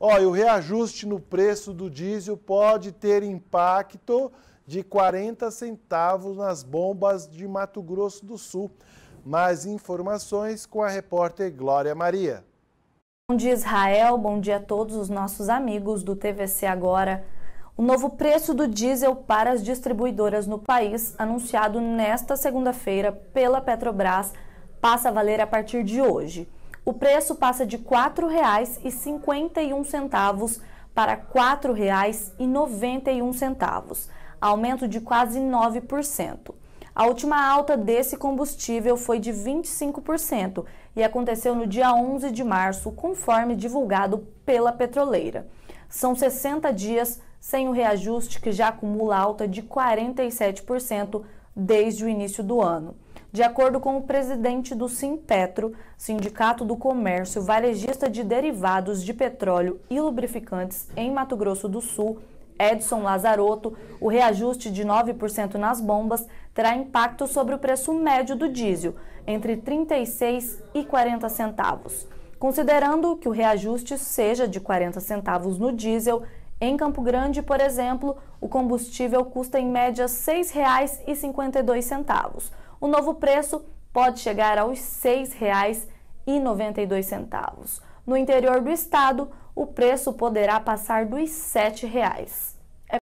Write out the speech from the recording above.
Olha, o reajuste no preço do diesel pode ter impacto de 40 centavos nas bombas de Mato Grosso do Sul. Mais informações com a repórter Glória Maria. Bom dia, Israel. Bom dia a todos os nossos amigos do TVC Agora. O novo preço do diesel para as distribuidoras no país, anunciado nesta segunda-feira pela Petrobras, passa a valer a partir de hoje o preço passa de R$ 4,51 para R$ 4,91, aumento de quase 9%. A última alta desse combustível foi de 25% e aconteceu no dia 11 de março, conforme divulgado pela petroleira. São 60 dias sem o reajuste que já acumula alta de 47% desde o início do ano. De acordo com o presidente do Simpetro, Sindicato do Comércio Varejista de Derivados de Petróleo e Lubrificantes em Mato Grosso do Sul, Edson Lazarotto, o reajuste de 9% nas bombas terá impacto sobre o preço médio do diesel, entre 36 e 40 centavos. Considerando que o reajuste seja de 40 centavos no diesel, em Campo Grande, por exemplo, o combustível custa em média R$ 6,52 o novo preço pode chegar aos R$ 6,92. No interior do estado, o preço poderá passar dos R$ 7,00.